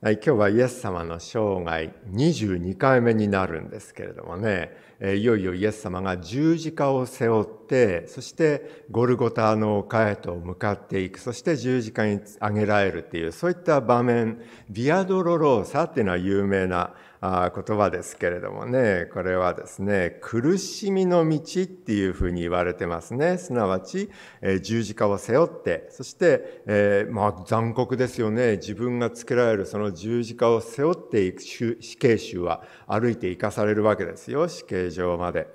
今日はイエス様の生涯22回目になるんですけれどもねいよいよイエス様が十字架を背負ってそしてゴルゴタの丘へと向かっていくそして十字架に上げられるっていうそういった場面ビアドロローサっていうのは有名なあ言葉ですけれどもねこれはですね苦しみの道っていうふうに言われてますねすなわち、えー、十字架を背負ってそして、えー、まあ、残酷ですよね自分がつけられるその十字架を背負っていく死刑囚は歩いて生かされるわけですよ死刑場まで。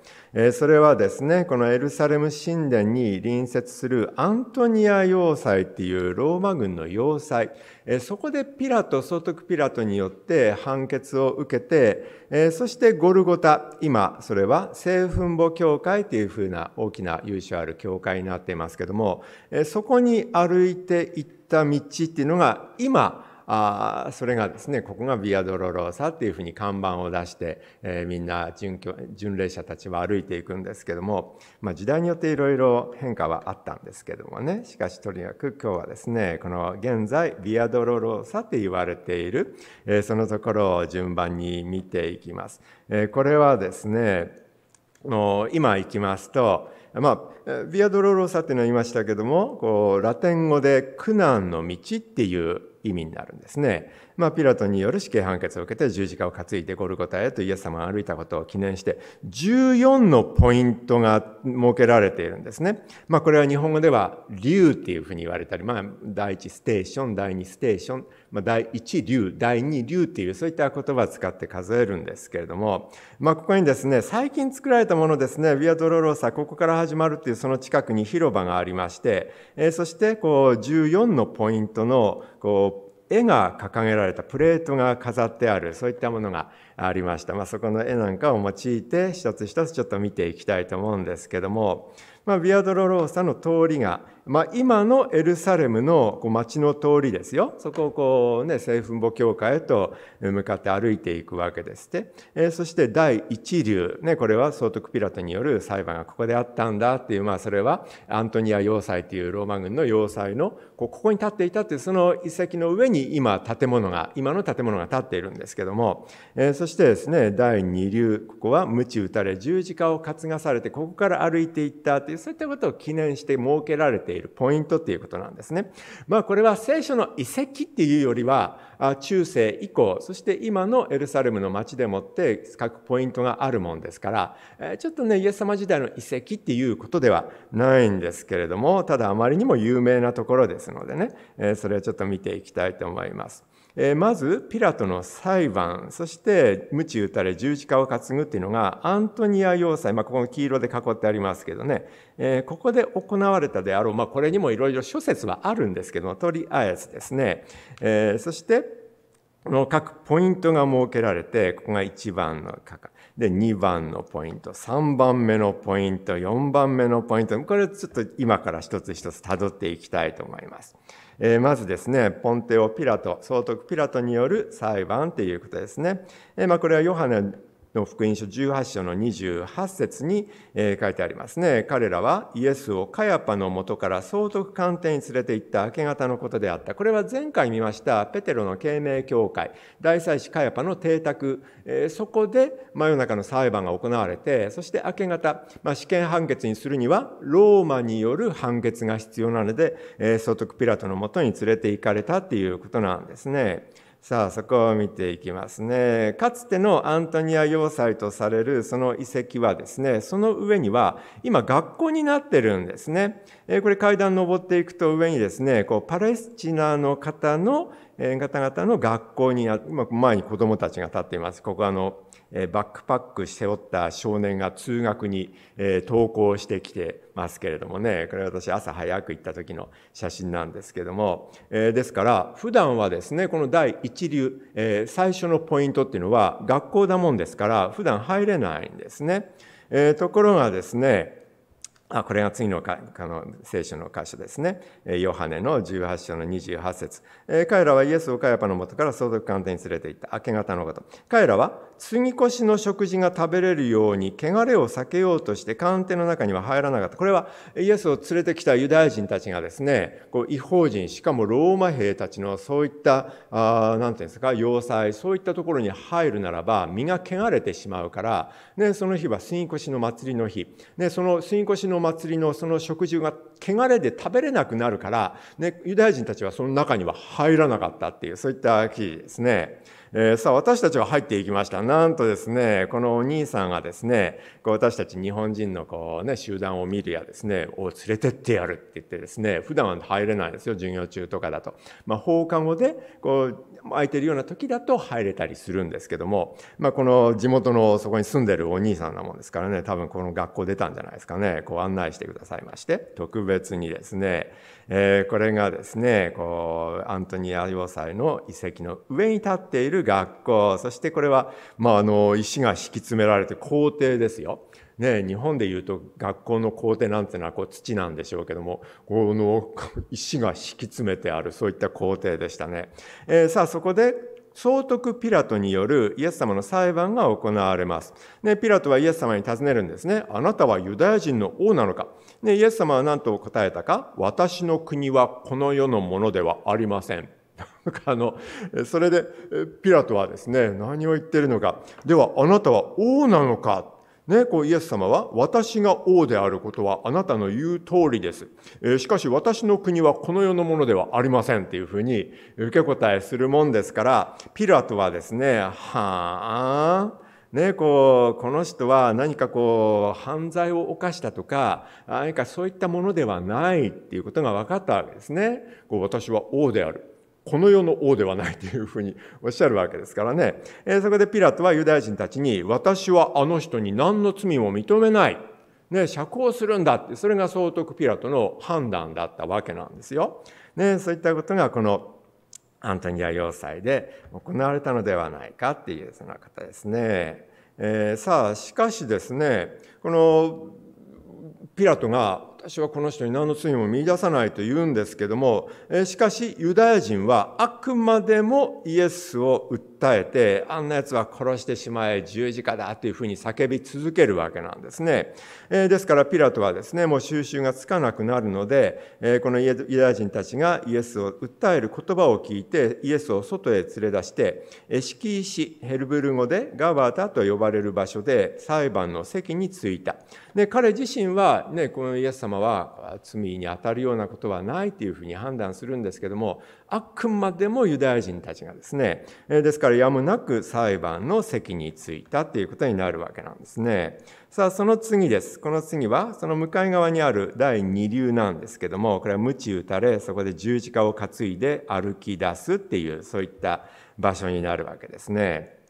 それはですね、このエルサレム神殿に隣接するアントニア要塞っていうローマ軍の要塞、そこでピラト、総督ピラトによって判決を受けて、そしてゴルゴタ、今、それは聖墳墓教会というふうな大きな由緒ある教会になっていますけども、そこに歩いていった道っていうのが今、あそれがですねここがビアドロローサっていうふうに看板を出して、えー、みんな巡巡礼者たちは歩いていくんですけども、まあ、時代によっていろいろ変化はあったんですけどもねしかしとにかく今日はですねこの現在ビアドロローサって言われている、えー、そのところを順番に見ていきます。えー、これはですね今行きますと、まあ、ビアドロローサっていうのは言いましたけどもこうラテン語で苦難の道っていう意味になるんですね。まあ、ピラトによる死刑判決を受けて十字架を担いでゴルゴタへとイエス様が歩いたことを記念して14のポイントが設けられているんですね。まあ、これは日本語では竜っていうふうに言われたり、まあ、第1ステーション、第2ステーション、まあ、第1竜、第2竜っていうそういった言葉を使って数えるんですけれども、まあ、ここにですね、最近作られたものですね、ビアドロローサ、ここから始まるっていうその近くに広場がありまして、えー、そしてこう14のポイントのこう絵が掲げられたプレートが飾ってあるそういったものがありました、まあ、そこの絵なんかを用いて一つ一つちょっと見ていきたいと思うんですけども、まあ、ビアドロローサの通りがまあ、今のエルサレムのこう街の通りですよそこをこうね聖墳墓教会へと向かって歩いていくわけですで、て、えー、そして第一流、ね、これは総督ピラトによる裁判がここであったんだっていう、まあ、それはアントニア要塞というローマ軍の要塞のここに立っていたというその遺跡の上に今建物が今の建物が建っているんですけども、えー、そしてですね第二流ここは鞭打たれ十字架を担がされてここから歩いていったというそういったことを記念して設けられているポイントっていうことなんですね。まあこれは聖書の遺跡っていうよりは、中世以降、そして今のエルサレムの街でもって各ポイントがあるもんですから、ちょっとね、イエス様時代の遺跡っていうことではないんですけれども、ただあまりにも有名なところですのでね、それをちょっと見ていきたいと思います。まず、ピラトの裁判、そして、無知打たれ十字架を担ぐっていうのが、アントニア要塞、まあ、この黄色で囲ってありますけどね、えー、ここで行われたであろう、まあ、これにもいろいろ諸説はあるんですけども、とりあえずですね、えー、そして、の各ポイントが設けられて、ここが1番のかか、で、2番のポイント、3番目のポイント、4番目のポイント、これちょっと今から一つ一つ辿っていきたいと思います。えー、まずですね、ポンテオ・ピラト、総督ピラトによる裁判ということですね。えーまあ、これはヨハネの福音書18章の28節に書いてありますね。彼らはイエスをカヤパのもとから総督官邸に連れて行った明け方のことであった。これは前回見ましたペテロの啓明教会、大祭司カヤパの邸宅、そこで真夜中の裁判が行われて、そして明け方、まあ、試験判決にするにはローマによる判決が必要なので、総督ピラトのもとに連れて行かれたということなんですね。さあそこを見ていきますね。かつてのアントニア要塞とされるその遺跡はですね、その上には今学校になってるんですね。これ階段登っていくと上にですね、こうパレスチナの方の方々の学校に、前に子どもたちが立っています。ここはあの、バックパック背負った少年が通学に登校してきてますけれどもね、これ私朝早く行った時の写真なんですけども、ですから普段はですね、この第一流、最初のポイントっていうのは学校だもんですから、普段入れないんですね。ところがですね、あこれが次のかの聖書の箇所ですね。ヨハネの18章の28節、えー、彼らはイエスをカヤパのもとから相続官邸に連れて行った明け方のこと。彼らは杉越の食事が食べれるように汚れを避けようとして官邸の中には入らなかった。これはイエスを連れてきたユダヤ人たちがですね、こう違法人、しかもローマ兵たちのそういった、あなんていうんですか、要塞、そういったところに入るならば身が汚れてしまうから、ね、その日は杉越の祭りの日、ね、その杉越の祭りのその食事が汚れで食べれなくなるから、ね、ユダヤ人たちはその中には入らなかったっていう、そういった記事ですね。えー、さあ、私たちは入っていきました。なんとですね、このお兄さんがですね、こう私たち日本人のこうね、集団を見るやですね、を連れてってやるって言ってですね、普段は入れないですよ、授業中とかだと。まあ、放課後で、こう、空いてるような時だと入れたりするんですけども、まあ、この地元のそこに住んでるお兄さんなもんですからね、多分この学校出たんじゃないですかね、こう案内してくださいまして、特別にですね、えー、これがですね、こう、アントニア要塞の遺跡の上に立っている学校、そしてこれは、まあ、あの、石が敷き詰められて校庭ですよ。ね、日本でいうと学校の校庭なんてのはこう土なんでしょうけどもこの石が敷き詰めてあるそういった校庭でしたね。えー、さあそこで総督ピラトによるイエス様の裁判が行われます。ね、ピラトはイエス様に尋ねるんですね。あなたはユダヤ人の王なのか、ね、イエス様は何と答えたか私の国はこの世のものではありません。あのそれでピラトはですね何を言ってるのかではあなたは王なのかね、こうイエス様は、私が王であることはあなたの言う通りです。しかし私の国はこの世のものではありませんっていうふうに受け答えするもんですから、ピラトはですね、はあ、ね、こうこの人は何かこう犯罪を犯したとか何かそういったものではないっていうことが分かったわけですね。こう私は王であるこの世の王ではないというふうにおっしゃるわけですからね。えー、そこでピラトはユダヤ人たちに、私はあの人に何の罪も認めない。ね、釈放するんだって、それが総督ピラトの判断だったわけなんですよ。ね、そういったことがこのアントニア要塞で行われたのではないかっていうその方ですね。えー、さあ、しかしですね、このピラトが私はこの人に何の罪も見出さないと言うんですけども、しかしユダヤ人はあくまでもイエスを訴えて、あんな奴は殺してしまえ、十字架だというふうに叫び続けるわけなんですね。ですからピラトはですね、もう収拾がつかなくなるので、このユダヤ人たちがイエスを訴える言葉を聞いて、イエスを外へ連れ出して、エシキーシ、ヘルブル語でガバタと呼ばれる場所で裁判の席に着いた。で、彼自身はね、このイエス様様は罪に当たるようなことはないというふうに判断するんですけどもあくまでもユダヤ人たちがですねですからやむなく裁判の席に着いたということになるわけなんですね。さあその次ですこの次はその向かい側にある第二流なんですけどもこれは鞭打たれそこで十字架を担いで歩き出すっていうそういった場所になるわけですね。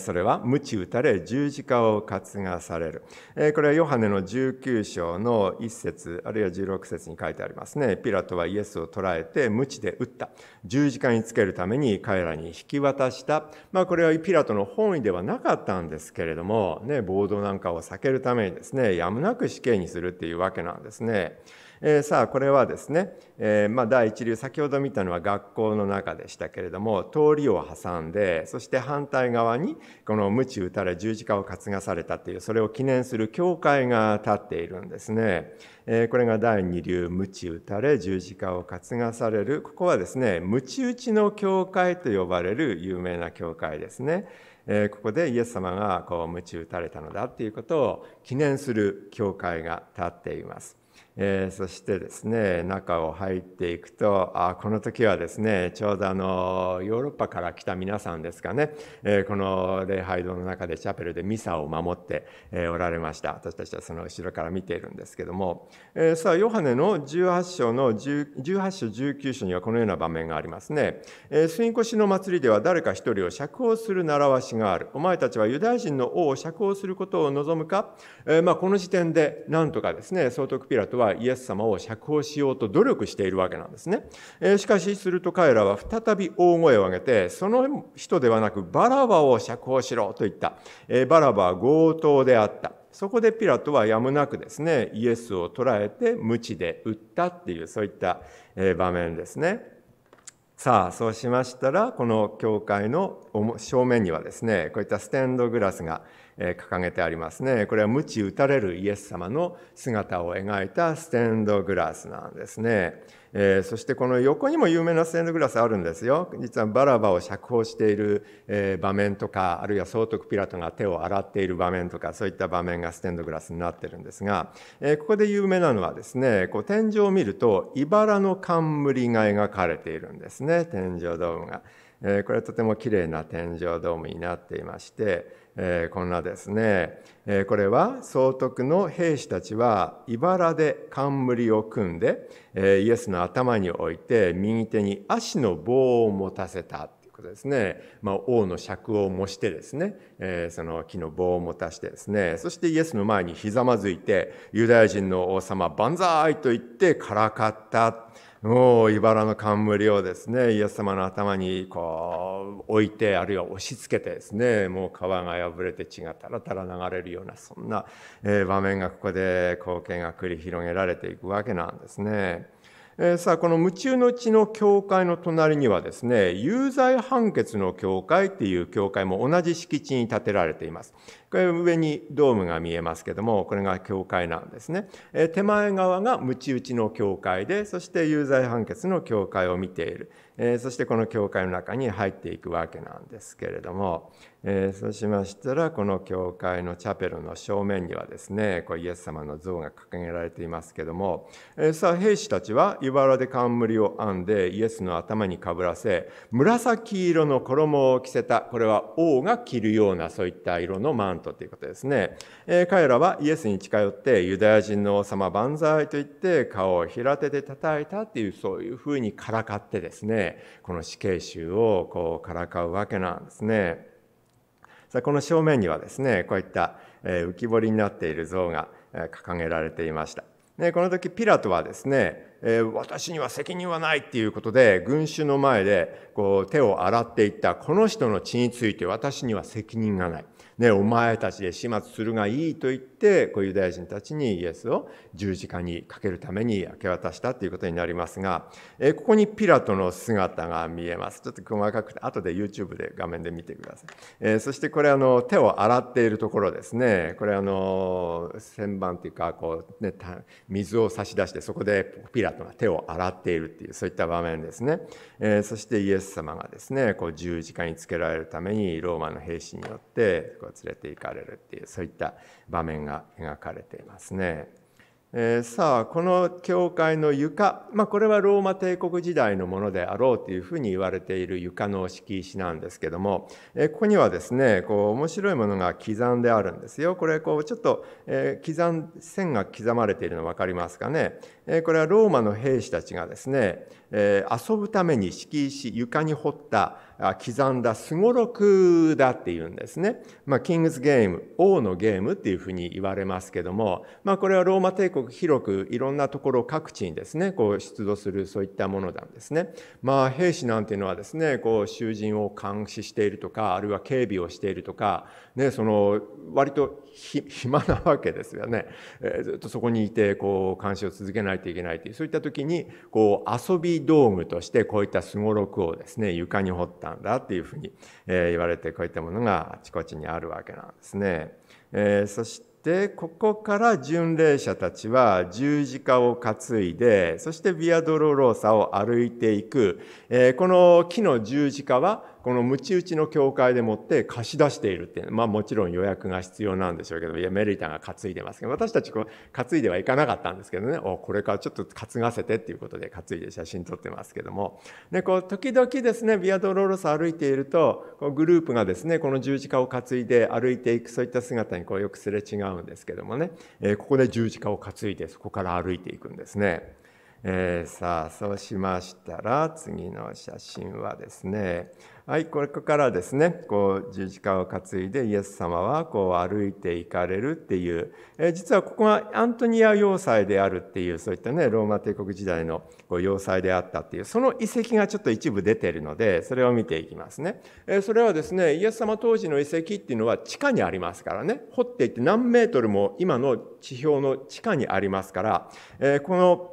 それは無知打たれ十字架を担がされる。これはヨハネの19章の1節あるいは16節に書いてありますね。ピラトはイエスを捕らえて無知で打った。十字架につけるために彼らに引き渡した。まあこれはピラトの本意ではなかったんですけれども、ね、暴動なんかを避けるためにですね、やむなく死刑にするっていうわけなんですね。えー、さあこれはですね、えー、まあ、第一流先ほど見たのは学校の中でしたけれども通りを挟んでそして反対側にこの鞭打たれ十字架を担がされたというそれを記念する教会が立っているんですね。えー、これが第二流鞭打たれ十字架を担がされるここはですね鞭打ちの教会と呼ばれる有名な教会ですね。えここでイエス様がこう鞭打たれたのだっていうことを記念する教会が立っています。えー、そしてですね中を入っていくとあこの時はですねちょうどあのヨーロッパから来た皆さんですかね、えー、この礼拝堂の中でチャペルでミサを守って、えー、おられました私たちはその後ろから見ているんですけども、えさあヨハネの18章の18章19章にはこのような場面がありますね「えー、吸越しの祭りでは誰か一人を釈放する習わしがあるお前たちはユダヤ人の王を釈放することを望むかえ」まあ、この時点でなんとかですね総督ピラトはイエス様を釈放しようと努力しているわけなんですね。しかし、すると彼らは再び大声を上げて、その人ではなくバラバを釈放しろと言った。バラバは強盗であった。そこでピラトはやむなくですね、イエスを捕らえて無知で撃ったっていう、そういった場面ですね。さあそうしましたらこの教会の正面にはですねこういったステンドグラスが掲げてありますね。これは鞭打たれるイエス様の姿を描いたステンドグラスなんですね。えー、そしてこの横にも有名なステンドグラスあるんですよ。実はバラバを釈放している、え場面とか、あるいは総督ピラトが手を洗っている場面とか、そういった場面がステンドグラスになってるんですが、えー、ここで有名なのはですね、こう天井を見ると、茨の冠が描かれているんですね、天井ドームが。えこれはとても綺麗な天井ドームになっていまして、えー、こんなですね、えー、これは総督の兵士たちは茨で冠を組んで、えー、イエスの頭に置いて右手に足の棒を持たせた。ということですね、まあ、王の尺を模してですね、えー、その木の棒を持たしてですねそしてイエスの前にひざまずいてユダヤ人の王様万歳と言ってからかったもう茨の冠をですねイエス様の頭にこう置いてあるいは押し付けてですねもう皮が破れて血がたらたら流れるようなそんな場面がここで光景が繰り広げられていくわけなんですね。えー、さあ、この夢中のうちの教会の隣にはですね、有罪判決の教会っていう教会も同じ敷地に建てられています。これ上にドームが見えますけども、これが教会なんですね。えー、手前側がムチ打ちの教会で、そして有罪判決の教会を見ている。えー、そしてこの教会の中に入っていくわけなんですけれども、えー、そうしましたらこの教会のチャペルの正面にはですねこうイエス様の像が掲げられていますけども、えー、さあ兵士たちは茨で冠を編んでイエスの頭にかぶらせ紫色の衣を着せたこれは王が着るようなそういった色のマントということですね、え彼らはイエスに近寄ってユダヤ人の王様万歳と言って顔を平手で叩いたっていうそういうふうにからかってですねこの死刑囚をこうからかうわけなんですね。さあこの正面にはですねこういった浮き彫りになっている像が掲げられていました。ね、この時ピラトはですね、えー、私には責任はないっていうことで群衆の前でこう手を洗っていったこの人の血について私には責任がないね、お前たちで始末するがいいと言ってこうユダヤ人たちにイエスを十字架にかけるために明け渡したということになりますが、えここにピラトの姿が見えますちょっと細かくて後で YouTube で画面で見てください、えそしてこれあの手を洗っているところですねこれあの旋盤というかこう、ね、水を差し出してそこでピラトが手を洗っているっていうそういった場面ですね、えそしてイエス様がですねこう十字架につけられるためにローマの兵士によって連れて行かれるっていうそういった場面が描かれていますね。えー、さあこの教会の床、まあ、これはローマ帝国時代のものであろうというふうに言われている床の敷石なんですけども、えー、ここにはですねこう面白いものが刻んであるんですよこれこうちょっと、えー、刻ん線が刻まれているの分かりますかね、えこれはローマの兵士たちがですね、え遊ぶために敷石床に掘った刻んだすごろくだっていうんですね。まあ、キングズゲーム、王のゲームっていうふうに言われますけども、まあ、これはローマ帝国広くいろんなところ各地にですね、こう出土するそういったものなんですね。まあ、兵士なんていうのはですね、こう囚人を監視しているとか、あるいは警備をしているとか、ね、その割と暇なわけですよね。えー、ずっとそこにいてこう監視を続けないといけないという、そういった時にこう遊び道具としてこういったすごろくをですね、床に掘ったったんだっていうふうに、え言われてこういったものがあちこちにあるわけなんですね。えそしてここから巡礼者たちは十字架を担いでそしてビアドロローサを歩いていく、えこの木の十字架はこのむち打ちの教会でもって貸し出しているっていう、まあもちろん予約が必要なんでしょうけど、いや、メリタが担いでますけど、私たちこう担いではいかなかったんですけどね、お、これからちょっと担がせてっていうことで担いで写真撮ってますけども、で、こう、時々ですね、ビアドロロス歩いていると、こうグループがですね、この十字架を担いで歩いていく、そういった姿にこうよくすれ違うんですけどもね、えー、ここで十字架を担いで、そこから歩いていくんですね。えー、さあそうしましたら次の写真はですねはいこれからですねこう十字架を担いでイエス様はこう歩いていかれるっていう、えー、実はここがアントニア要塞であるっていうそういったねローマ帝国時代のこう要塞であったっていうその遺跡がちょっと一部出てるのでそれを見ていきますね、えー、それはですねイエス様当時の遺跡っていうのは地下にありますからね掘っていって何メートルも今の地表の地下にありますから、えこの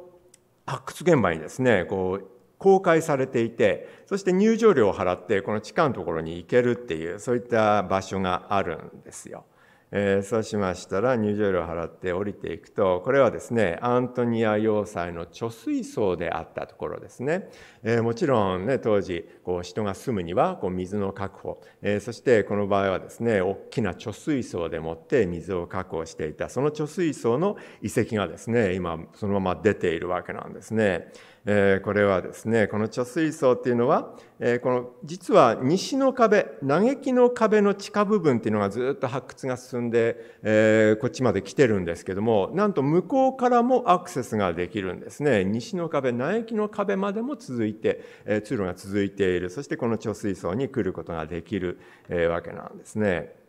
発掘現場にですね、こう、公開されていて、そして入場料を払って、この地下のところに行けるっていう、そういった場所があるんですよ。えー、そうしましたら入場料を払って降りていくとこれはですねアントニア要塞の貯水槽であったところですね、えー、もちろんね当時こう人が住むにはこう水の確保、えー、そしてこの場合はですね大きな貯水槽でもって水を確保していたその貯水槽の遺跡がですね今そのまま出ているわけなんですね。えこれはですね、この貯水槽っていうのは、えこの実は西の壁、嘆きの壁の地下部分っていうのがずっと発掘が進んで、えこっちまで来てるんですけども、なんと向こうからもアクセスができるんですね。西の壁、嘆きの壁までも続いて、え通路が続いている。そしてこの貯水槽に来ることができる、えわけなんですね。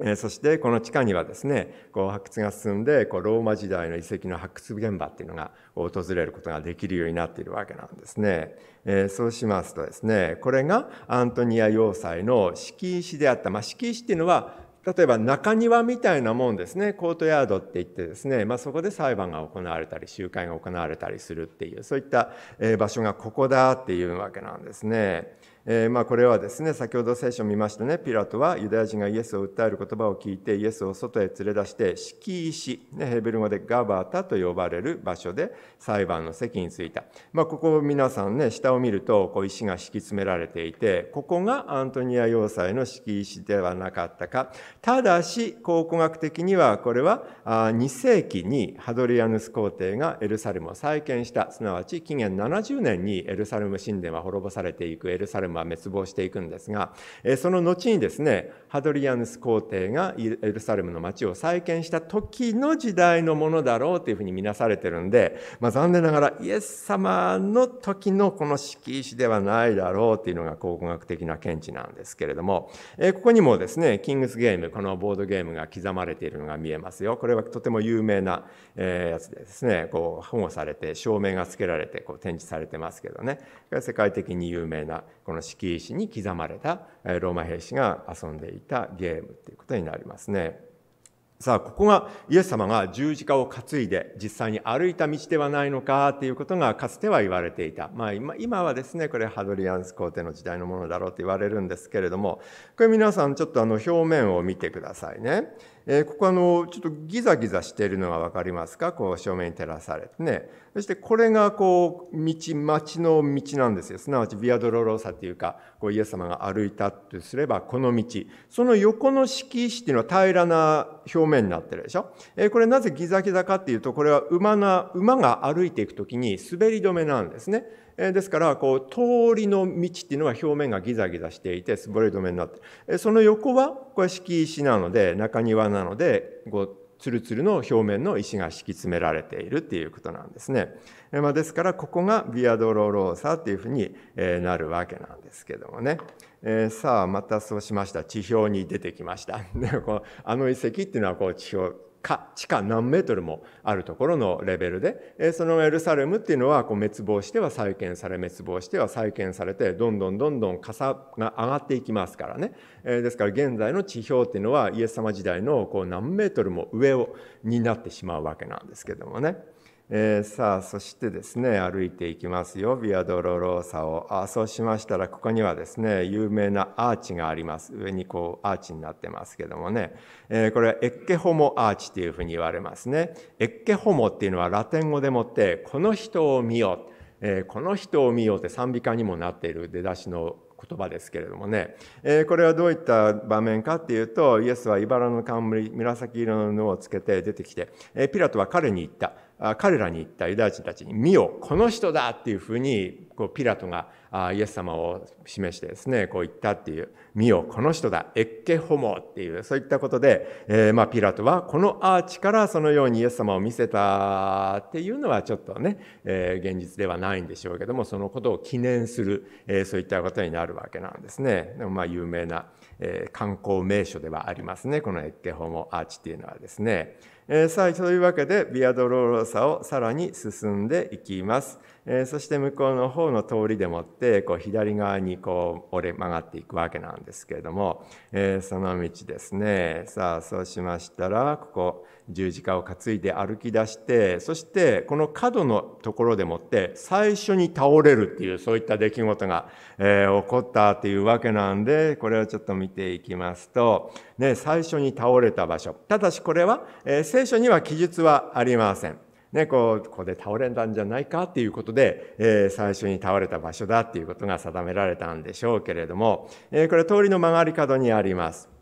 えそしてこの地下にはですねこう発掘が進んでこうローマ時代の遺跡の発掘現場っていうのが訪れることができるようになっているわけなんですね。えそうしますとですねこれがアントニア要塞の敷石であった、まあ、敷石っていうのは例えば中庭みたいなもんですねコートヤードって言ってですね、まあ、そこで裁判が行われたり集会が行われたりするっていうそういった場所がここだっていうわけなんですね。えー、まあ、これはですね先ほど聖書を見ましたねピラトはユダヤ人がイエスを訴える言葉を聞いてイエスを外へ連れ出して敷石、ね、ヘブル語でガバタと呼ばれる場所で裁判の席に着いた、まあ、ここ皆さんね下を見ると石が敷き詰められていてここがアントニア要塞の敷石ではなかったかただし考古学的にはこれは2世紀にハドリアヌス皇帝がエルサレムを再建したすなわち紀元70年にエルサレム神殿は滅ぼされていくエルサレムま滅亡していくんですが、えその後にですねハドリアヌス皇帝がエルサレムの町を再建した時の時代のものだろうというふうに見なされてるんで、まあ、残念ながらイエス様の時のこの敷石ではないだろうというのが考古学的な見地なんですけれども、えここにもですねキングスゲームこのボードゲームが刻まれているのが見えますよこれはとても有名な、えやつでですねこう保護されて照明がつけられてこう展示されてますけどね世界的に有名なこの敷石に刻まれたローマ兵士が遊んでいたゲームっていうことになりますね。さあここがイエス様が十字架を担いで実際に歩いた道ではないのかということがかつては言われていた、まあ、今今はですねこれハドリアンス皇帝の時代のものだろうと言われるんですけれどもこれ皆さんちょっとあの表面を見てくださいね。えここあのちょっとギザギザしているのがわかりますかこう正面に照らされてねそしてこれがこう道町の道なんですよすなわちビアドロローサっていうかこうイエス様が歩いたとすればこの道その横の敷石っていうのは平らな表面になってるでしょ、えこれなぜギザギザかっていうとこれは馬が馬が歩いていくときに滑り止めなんですね。ですからこう通りの道っていうのは表面がギザギザしていてすぼり止めになってその横はこれ敷石なので中庭なのでこうツルツルの表面の石が敷き詰められているっていうことなんですね。まあ、ですからここがビアドロローサっていうふうになるわけなんですけどもね。えー、さあまたそうしました地表に出てきました。あの遺跡っていうのはこう地表か地下何メートルもあるところのレベルで、そのエルサレムっていうのはこう滅亡しては再建され滅亡しては再建されてどんどんどんどん傘が上がっていきますからね、えですから現在の地表っていうのはイエス様時代のこう何メートルも上をになってしまうわけなんですけどもね。えー、さあそしてですね歩いていきますよビアドロローサをあそうしましたらここにはですね有名なアーチがあります上にこうアーチになってますけどもね、えー、これはエッケホモアーチというふうに言われますねエッケホモっていうのはラテン語でもってこの人を見よ、えー、この人を見よって賛美歌にもなっている出だしの言葉ですけれどもね、えー、これはどういった場面かっていうとイエスは茨の冠紫色の布をつけて出てきて、えー、ピラトは彼に言った彼らに言ったユダヤ人たちに「見よこの人だ!」っていうふうにこうピラトがイエス様を示してですねこう言ったっていう「見よこの人だエッケホモ」っていうそういったことで、えまピラトはこのアーチからそのようにイエス様を見せたっていうのはちょっとね、え現実ではないんでしょうけどもそのことを記念する、えそういったことになるわけなんですね。でもま有名な、え観光名所ではありますねこのエッケホモアーチっていうのはですね。えー、さあ、というわけで、ビアドローローサをさらに進んでいきます。えー、そして向こうの方の通りでもって、こう左側にこう折れ曲がっていくわけなんですけれども、えー、その道ですね。さあ、そうしましたら、ここ、十字架を担いで歩き出してそしてこの角のところでもって最初に倒れるっていうそういった出来事が、えー、起こったというわけなんでこれをちょっと見ていきますと、ね、最初に倒れた場所ただしこれは、えー、聖書には記述はありません。ね、こうここで倒れたんじゃないかっていうことで、えー、最初に倒れた場所だっていうことが定められたんでしょうけれども、えこれ通りの曲がり角にあります。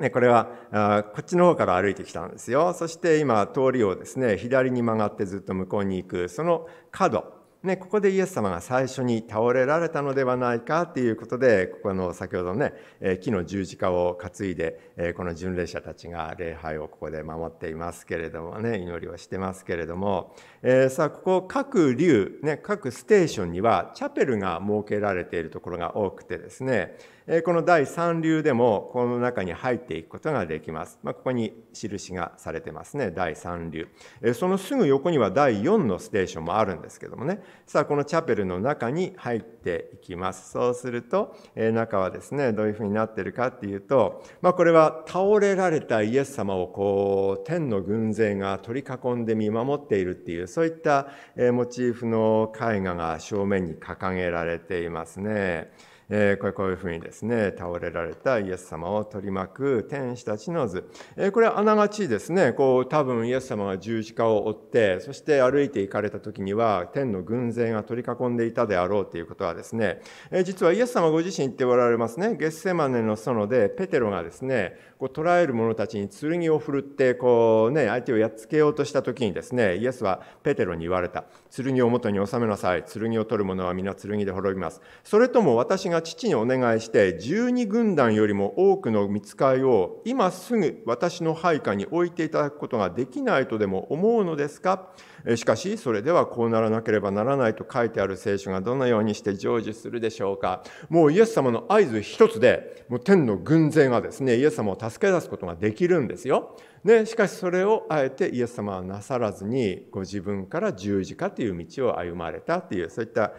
ね、これはあこっちの方から歩いてきたんですよ。そして今通りをですね、左に曲がってずっと向こうに行く、その角、ね、ここでイエス様が最初に倒れられたのではないかということで、ここの先ほどね、え木の十字架を担いで、えこの巡礼者たちが礼拝をここで守っていますけれどもね、祈りをしてますけれども、えー、さあ、ここ各竜、ね、各ステーションにはチャペルが設けられているところが多くてですね、この第3流でもこの中に入っていくことができます。まあ、ここに印がされてますね、第3流。そのすぐ横には第4のステーションもあるんですけどもね、さあ、このチャペルの中に入っていきます。そうすると、中はですね、どういうふうになってるかっていうと、まあ、これは倒れられたイエス様をこう、天の軍勢が取り囲んで見守っているっていう、そういったモチーフの絵画が正面に掲げられていますね。えー、これこういうふうにですね倒れられたイエス様を取り巻く天使たちの図、えー、これはあながちですねこう多分イエス様が十字架を追ってそして歩いて行かれた時には天の軍勢が取り囲んでいたであろうということはですね、えー、実はイエス様ご自身言っておられますねゲッセマネの園でペテロがですねこう捕らえる者たちに剣を振るってこうね相手をやっつけようとした時にですねイエスはペテロに言われた剣を元に収めなさい剣を取る者は皆剣で滅びますそれとも私が父にお願いして、12軍団よりも多くの見つかりを今すぐ私の配下に置いていただくことができないとでも思うのですかしかし、それではこうならなければならないと書いてある聖書がどのようにして成就するでしょうか。もうイエス様の合図一つで、もう天の軍勢がですね、イエス様を助け出すことができるんですよ。ね、しかしそれをあえてイエス様はなさらずにご自分から十字架という道を歩まれたというそういった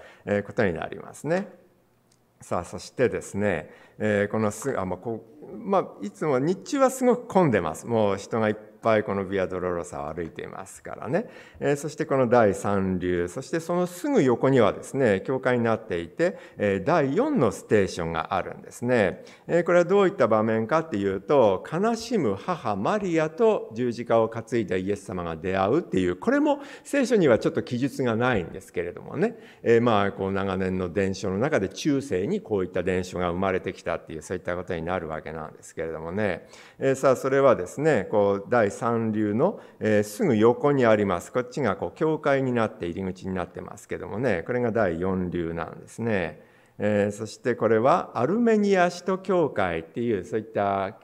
ことになりますね。さあ、そしてですね、えー、このすあ、まあ、こう、まあ、いつも日中はすごく混んでます。もう人がいっぱいこのビアドロロサを歩いていますからね、えそしてこの第3流そしてそのすぐ横にはですね教会になっていて、え第4のステーションがあるんですね、えこれはどういった場面かっていうと悲しむ母マリアと十字架を担いだイエス様が出会うっていうこれも聖書にはちょっと記述がないんですけれどもね、えまあこう長年の伝承の中で中世にこういった伝承が生まれてきたっていうそういったことになるわけなんですけれどもね、えさあそれはですねこう第三流の、えすぐ横にありますこっちがこう教会になって入り口になってますけどもねこれが第4流なんですね。えそしてこれはアルメニア首都教会っていうそういった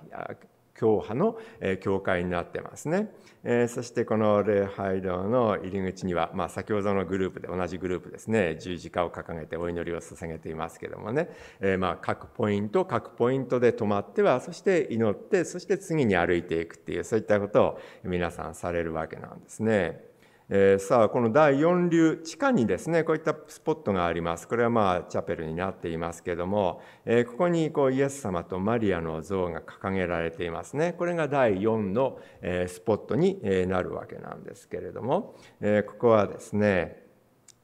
教派の教会になってますね。えそしてこの礼拝堂の入り口には、まあ、先ほどのグループで同じグループですね十字架を掲げてお祈りを捧げていますけどもね、えまあ、各ポイント各ポイントで止まってはそして祈ってそして次に歩いていくっていうそういったことを皆さんされるわけなんですね。えー、さあこの第4流地下にですねこういったスポットがありますこれはまあチャペルになっていますけども、えー、ここにこうイエス様とマリアの像が掲げられていますねこれが第4の、えー、スポットになるわけなんですけれども、えここはですね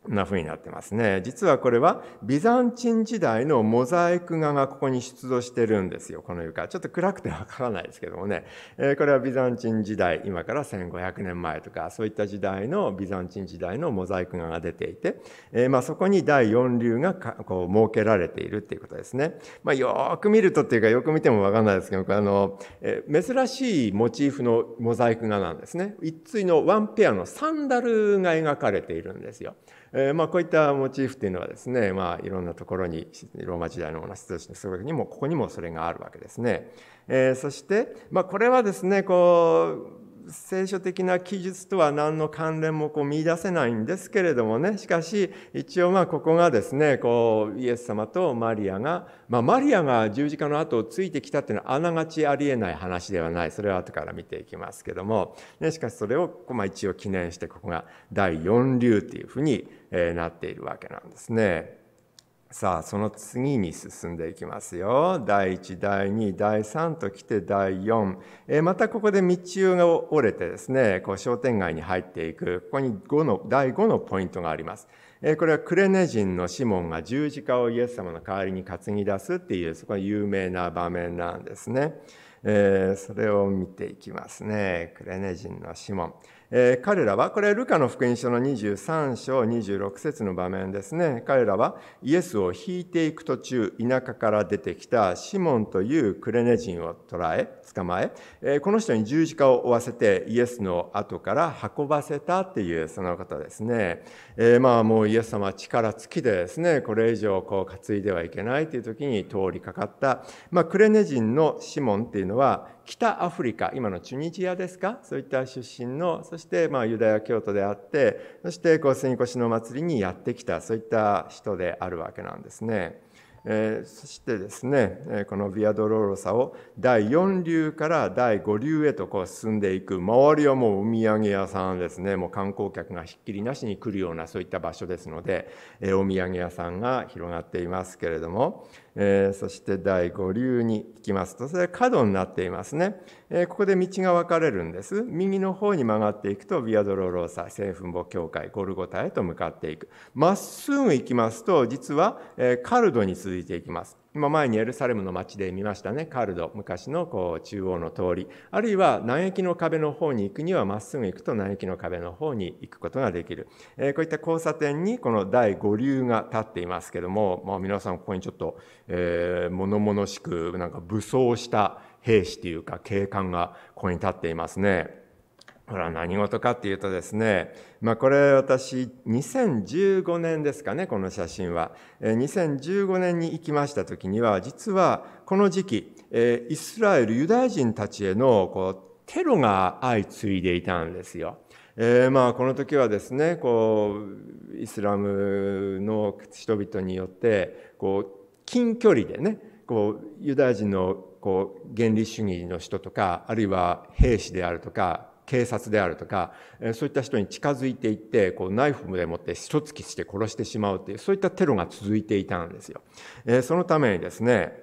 なふうになってますね。実はこれはビザンチン時代のモザイク画がここに出土してるんですよ。この床。ちょっと暗くてわからないですけどもね。えー、これはビザンチン時代、今から1500年前とか、そういった時代のビザンチン時代のモザイク画が出ていて、えー、まあ、そこに第四流がこう設けられているっていうことですね。まあ、よく見るとっていうか、よく見てもわかんないですけど、あの、えー、珍しいモチーフのモザイク画なんですね。一対のワンペアのサンダルが描かれているんですよ。えー、まあ、こういったモチーフというのはですね、まあ、いろんなところにローマ時代のモナとしてすごにもここにもそれがあるわけですね。えー、そして、まあ、これはですねこう聖書的な記述とは何の関連もこう見出せないんですけれどもねしかし一応まあここがですねこうイエス様とマリアが、まあ、マリアが十字架の後をついてきたっていうのはあながちありえない話ではないそれは後から見ていきますけども、ね、しかしそれをまあ一応記念してここが第4流というふうになっているわけなんですね。さあその次に進んでいきますよ。第1第2第3と来て第4、えー、またここで道が折れてですねこう商店街に入っていくここに5の第5のポイントがあります。えこれはクレネ人のシモンが十字架をイエス様の代わりに担ぎ出すっていうそこは有名な場面なんですね。えー、それを見ていきますね。クレネ人のシモン。えー、彼らは、これはルカの福音書の23章26節の場面ですね。彼らはイエスを引いていく途中、田舎から出てきたシモンというクレネ人を捕らえ、捕まえ、えー、この人に十字架を負わせてイエスの後から運ばせたっていうその方ですね。えー、まあもうイエス様は力尽きでですね、これ以上こう担いではいけないという時に通りかかった、まあ、クレネ人のシモンっていうのは北アフリカ今のチュニジアですかそういった出身のそしてまあユダヤ教徒であってそしてこう杉越の祭りにやってきたそういった人であるわけなんですね。えー、そしてですねこのビアドローロサを第4流から第5流へとこう進んでいく周りはもうお土産屋さんですねもう観光客がひっきりなしに来るようなそういった場所ですので、えー、お土産屋さんが広がっていますけれども、えー、そして第5流に行きますと、それは角になっていますね。えー、ここで道が分かれるんです。右の方に曲がっていくと、ビアドロローサ、聖墳墓教会、ゴルゴタへと向かっていく。まっすぐ行きますと、実は、えー、カルドに続いていきます。今前にエルサレムの街で見ましたねカルド昔のこう中央の通りあるいは南駅の壁の方に行くにはまっすぐ行くと南駅の壁の方に行くことができる、えー、こういった交差点にこの第5流が立っていますけども、もう皆さんここにちょっと、えー、物々しくなんか武装した兵士というか警官がここに立っていますね。これは何事かっていうとですね、まあ、これ私2015年ですかねこの写真は2015年に行きました時には実はこの時期イスラエルユダヤ人たちへのこうテロが相次いでいたんですよ。えー、まあこの時はですねこうイスラムの人々によってこう近距離でねこうユダヤ人のこう原理主義の人とかあるいは兵士であるとか警察であるとか、そういった人に近づいていって、こうナイフでもって一つきして殺してしまうという、そういったテロが続いていたんですよ。そのためにですね、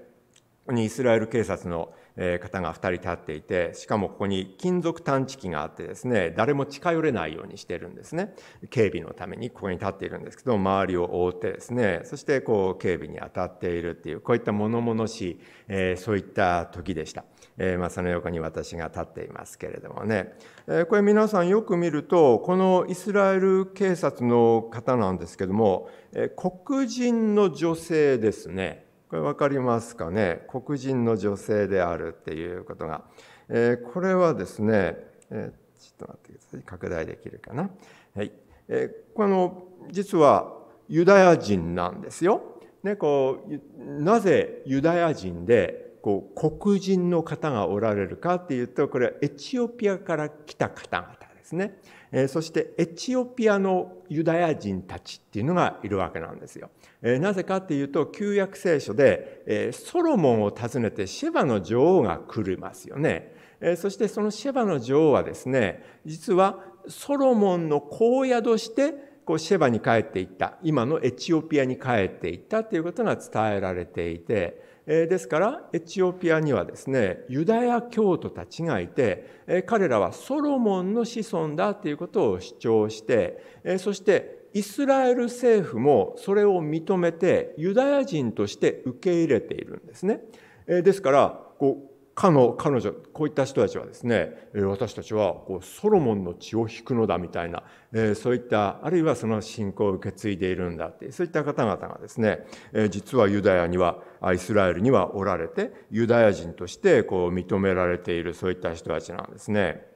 イスラエル警察の方が2人立っていてしかもここに金属探知機があってですね誰も近寄れないようにしてるんですね警備のためにここに立っているんですけど周りを覆ってですねそしてこう警備に当たっているっていうこういった物々しい、えー、そういった時でした、えー、まあ、その横に私が立っていますけれどもね、えー、これ皆さんよく見るとこのイスラエル警察の方なんですけども、え黒人の女性ですねこれ分かりますかね黒人の女性であるっていうことが、えー、これはですね、えー、ちょっと待ってください拡大できるかな、はいえー、この実はユダヤ人なんですよ。ね、こうなぜユダヤ人でこう黒人の方がおられるかっていうとこれはエチオピアから来た方々ですね。えそしてエチオピアのユダヤ人たちっていうのがいるわけなんですよ。えなぜかっていうと旧約聖書で、えソロモンを訪ねてシェバの女王が来るますよね。えそしてそのシェバの女王はですね実はソロモンの荒野としてこうシェバに帰っていった今のエチオピアに帰っていったということが伝えられていてえですから、エチオピアにはですね、ユダヤ教徒たちがいて、え彼らはソロモンの子孫だということを主張して、えそして、イスラエル政府もそれを認めてユダヤ人として受け入れているんですね。ですからこかの彼女こういった人たちはですね私たちはこうソロモンの血を引くのだみたいなそういったあるいはその信仰を受け継いでいるんだってそういった方々がですね実はユダヤにはイスラエルにはおられてユダヤ人としてこう認められているそういった人たちなんですね。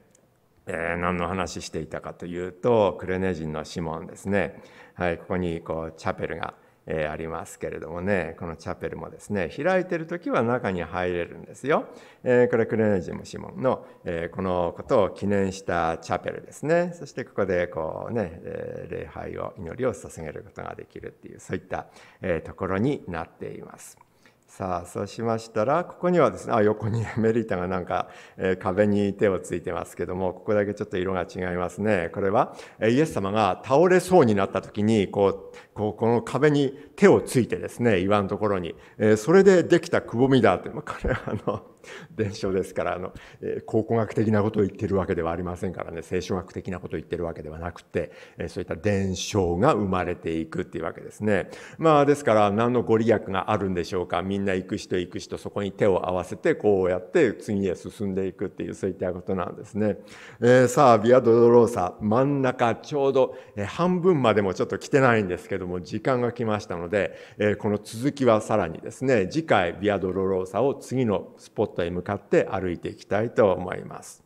えー、何の話していたかというとクレネ人のシモンですね。はい、ここにこうチャペルがえー、ありますけれどもね、このチャペルもですね、開いてる時は中に入れるんですよ。えー、これクレネジム・シモンの、えー、このことを記念したチャペルですね。そしてここでこうね、え礼拝を、祈りを捧げることができるっていう、そういった、えところになっています。さあそうしましたらここにはですねあ横に メリータがなんか、えー、壁に手をついてますけどもここだけちょっと色が違いますねこれは、えイエス様が倒れそうになった時にこうこうこの壁に手をついてですね岩のところに、えー、それでできたくぼみだって、これはあの伝承ですから、あの、え考古学的なことを言ってるわけではありませんからね、聖書学的なことを言ってるわけではなくて、えそういった伝承が生まれていくっていうわけですね。まあ、ですから、何のご利益があるんでしょうか。みんな行く人行く人、そこに手を合わせて、こうやって次へ進んでいくっていう、そういったことなんですね。えー、さあ、ビアドドローサ、真ん中、ちょうど、え半分までもちょっと来てないんですけども、時間が来ましたので、えこの続きはさらにですね、次回、ビアドロローサを次のスポットへ向かって歩いていきたいと思います。